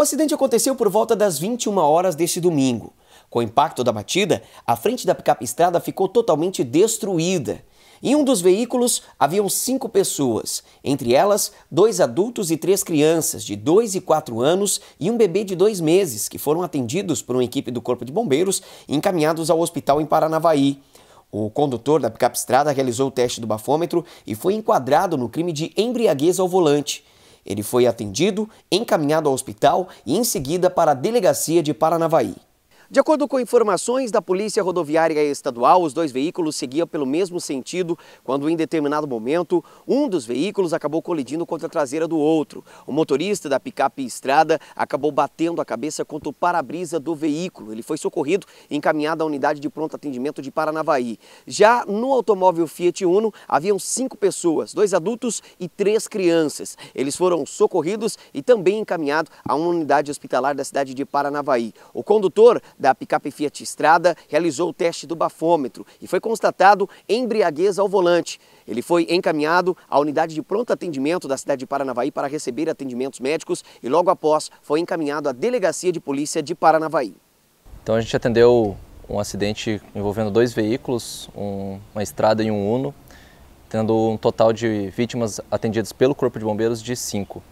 O acidente aconteceu por volta das 21 horas deste domingo. Com o impacto da batida, a frente da picape estrada ficou totalmente destruída. Em um dos veículos haviam cinco pessoas, entre elas dois adultos e três crianças de 2 e 4 anos e um bebê de dois meses, que foram atendidos por uma equipe do Corpo de Bombeiros e encaminhados ao hospital em Paranavaí. O condutor da picape estrada realizou o teste do bafômetro e foi enquadrado no crime de embriaguez ao volante. Ele foi atendido, encaminhado ao hospital e em seguida para a delegacia de Paranavaí. De acordo com informações da Polícia Rodoviária Estadual, os dois veículos seguiam pelo mesmo sentido quando, em determinado momento, um dos veículos acabou colidindo contra a traseira do outro. O motorista da picape estrada acabou batendo a cabeça contra o para-brisa do veículo. Ele foi socorrido e encaminhado à unidade de pronto atendimento de Paranavaí. Já no automóvel Fiat Uno, haviam cinco pessoas, dois adultos e três crianças. Eles foram socorridos e também encaminhados a uma unidade hospitalar da cidade de Paranavaí. O condutor da picape Fiat Estrada realizou o teste do bafômetro e foi constatado embriaguez ao volante. Ele foi encaminhado à unidade de pronto atendimento da cidade de Paranavaí para receber atendimentos médicos e logo após foi encaminhado à Delegacia de Polícia de Paranavaí. Então a gente atendeu um acidente envolvendo dois veículos, um, uma estrada e um Uno, tendo um total de vítimas atendidas pelo Corpo de Bombeiros de cinco.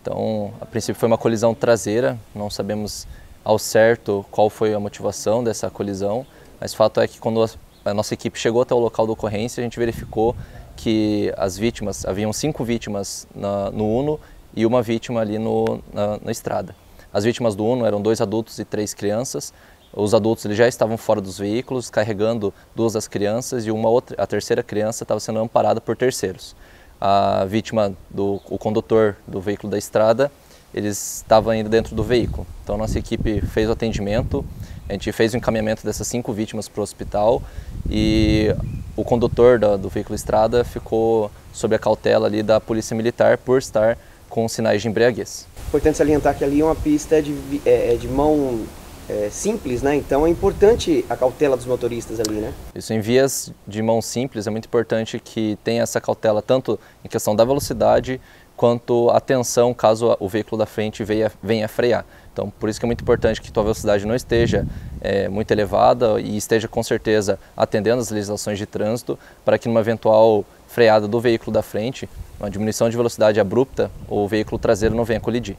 Então, a princípio foi uma colisão traseira, não sabemos ao certo qual foi a motivação dessa colisão, mas fato é que quando a nossa equipe chegou até o local da ocorrência, a gente verificou que as vítimas, haviam cinco vítimas na, no Uno e uma vítima ali no, na, na, estrada. As vítimas do Uno eram dois adultos e três crianças. Os adultos eles já estavam fora dos veículos, carregando duas das crianças e uma outra, a terceira criança estava sendo amparada por terceiros. A vítima do o condutor do veículo da estrada eles estavam ainda dentro do veículo. Então nossa equipe fez o atendimento, a gente fez o encaminhamento dessas cinco vítimas para o hospital e o condutor do, do veículo estrada ficou sob a cautela ali da polícia militar por estar com sinais de embriaguez. Importante salientar que ali é uma pista de, é, é, de mão é, simples, né? Então é importante a cautela dos motoristas ali, né? Isso, em vias de mão simples é muito importante que tenha essa cautela tanto em questão da velocidade quanto a tensão caso o veículo da frente venha, venha frear. Então, por isso que é muito importante que tua velocidade não esteja é, muito elevada e esteja com certeza atendendo às legislações de trânsito para que numa eventual freada do veículo da frente, uma diminuição de velocidade abrupta, o veículo traseiro não venha colidir.